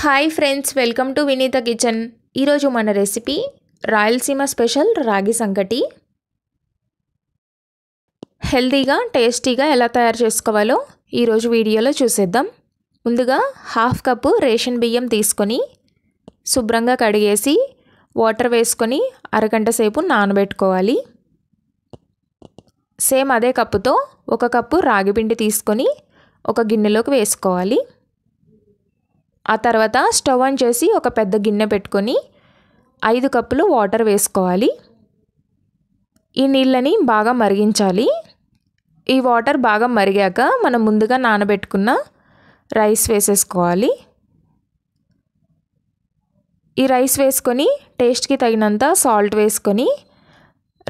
hi friends welcome to Vineeta kitchen ఈరోజు మన recipe Rayalaseema special రాగి సంకటి హెల్తీగా టేస్టీగా ఎలా తయారు చేసుకోవాలో ఈరోజు వీడియోలో చూసేద్దాం ముందుగా హాఫ్ కప్పు రేషన్ బియ్యం తీసుకొని శుభ్రంగా కడిగేసి వాటర్ వేసుకొని అరగంట సేపు నానబెట్టుకోవాలి సేమ్ అదే కప్పుతో ఒక కప్పు రాగి పిండి తీసుకొని ఒక గిన్నెలోకి వేసుకోవాలి ఆ తర్వాత స్టవ్ ఆన్ చేసి ఒక పెద్ద గిన్నె పెట్టుకొని ఐదు కప్పులు వాటర్ వేసుకోవాలి ఈ నీళ్ళని బాగా మరిగించాలి ఈ వాటర్ బాగా మరిగాక మనం ముందుగా నానబెట్టుకున్న రైస్ వేసేసుకోవాలి ఈ రైస్ వేసుకొని టేస్ట్కి తగినంత సాల్ట్ వేసుకొని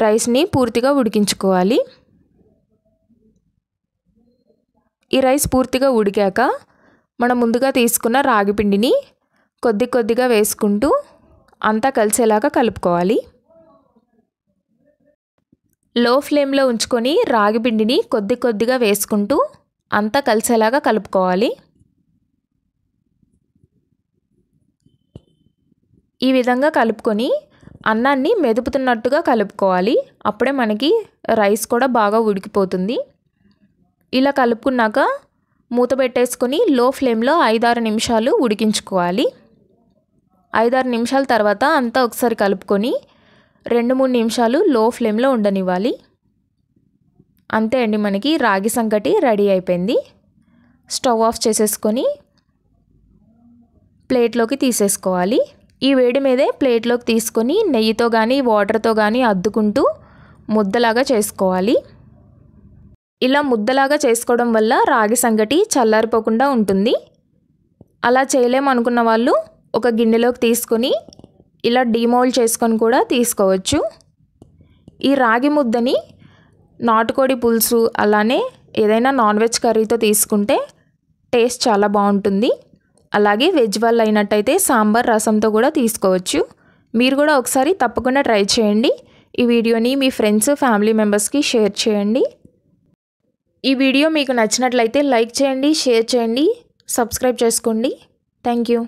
రైస్ని పూర్తిగా ఉడికించుకోవాలి ఈ రైస్ పూర్తిగా ఉడికాక మనం ముందుగా తీసుకున్న రాగి పిండిని కొద్ది కొద్దిగా వేసుకుంటూ అంతా కలిసేలాగా కలుపుకోవాలి లో ఫ్లేమ్లో ఉంచుకొని రాగి పిండిని కొద్ది కొద్దిగా వేసుకుంటూ అంతా కలిసేలాగా కలుపుకోవాలి ఈ విధంగా కలుపుకొని అన్నాన్ని మెదుపుతున్నట్టుగా కలుపుకోవాలి అప్పుడే మనకి రైస్ కూడా బాగా ఉడికిపోతుంది ఇలా కలుపుకున్నాక మూత పెట్టేసుకొని లో ఫ్లేమ్లో ఐదారు నిమిషాలు ఉడికించుకోవాలి ఐదారు నిమిషాల తర్వాత అంతా ఒకసారి కలుపుకొని రెండు మూడు నిమిషాలు లో ఫ్లేమ్లో ఉండనివ్వాలి అంతే అండి మనకి రాగి సంకటి రెడీ అయిపోయింది స్టవ్ ఆఫ్ చేసేసుకొని ప్లేట్లోకి తీసేసుకోవాలి ఈ వేడి మీదే ప్లేట్లోకి తీసుకొని నెయ్యితో కానీ వాటర్తో కానీ అద్దుకుంటూ ముద్దలాగా చేసుకోవాలి ఇలా ముద్దలాగా చేసుకోవడం వల్ల రాగి సంగటి చల్లారిపోకుండా ఉంటుంది అలా చేయలేమనుకున్న వాళ్ళు ఒక గిన్నెలోకి తీసుకొని ఇలా డిమోల్డ్ చేసుకొని కూడా తీసుకోవచ్చు ఈ రాగి ముద్దని నాటుకోడి పులుసు అలానే ఏదైనా నాన్ వెజ్ కర్రీతో తీసుకుంటే టేస్ట్ చాలా బాగుంటుంది అలాగే వెజ్ వాళ్ళు అయినట్టయితే సాంబార్ రసంతో కూడా తీసుకోవచ్చు మీరు కూడా ఒకసారి తప్పకుండా ట్రై చేయండి ఈ వీడియోని మీ ఫ్రెండ్స్ ఫ్యామిలీ మెంబర్స్కి షేర్ చేయండి ఈ వీడియో మీకు నచ్చినట్లయితే లైక్ చేయండి షేర్ చేయండి సబ్స్క్రైబ్ చేసుకోండి థ్యాంక్ యూ